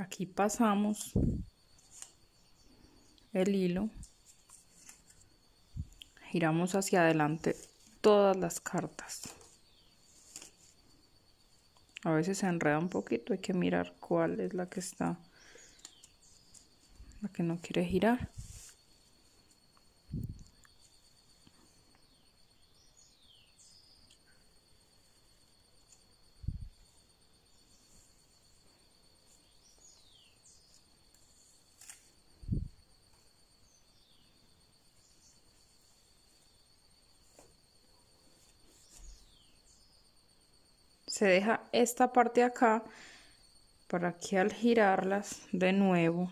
aquí pasamos el hilo giramos hacia adelante todas las cartas a veces se enreda un poquito hay que mirar cuál es la que está la que no quiere girar se deja esta parte acá para que al girarlas de nuevo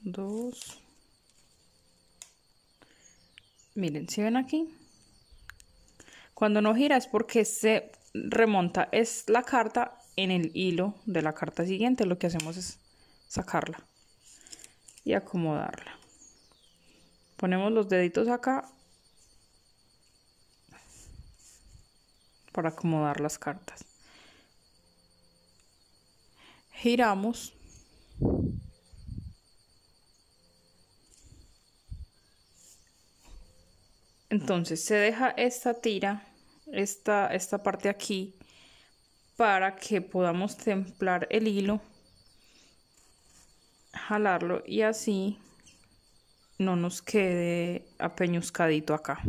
dos miren si ven aquí cuando no gira es porque se remonta es la carta en el hilo de la carta siguiente lo que hacemos es sacarla y acomodarla ponemos los deditos acá para acomodar las cartas. Giramos. Entonces se deja esta tira, esta, esta parte aquí, para que podamos templar el hilo, jalarlo y así no nos quede apeñuscadito acá.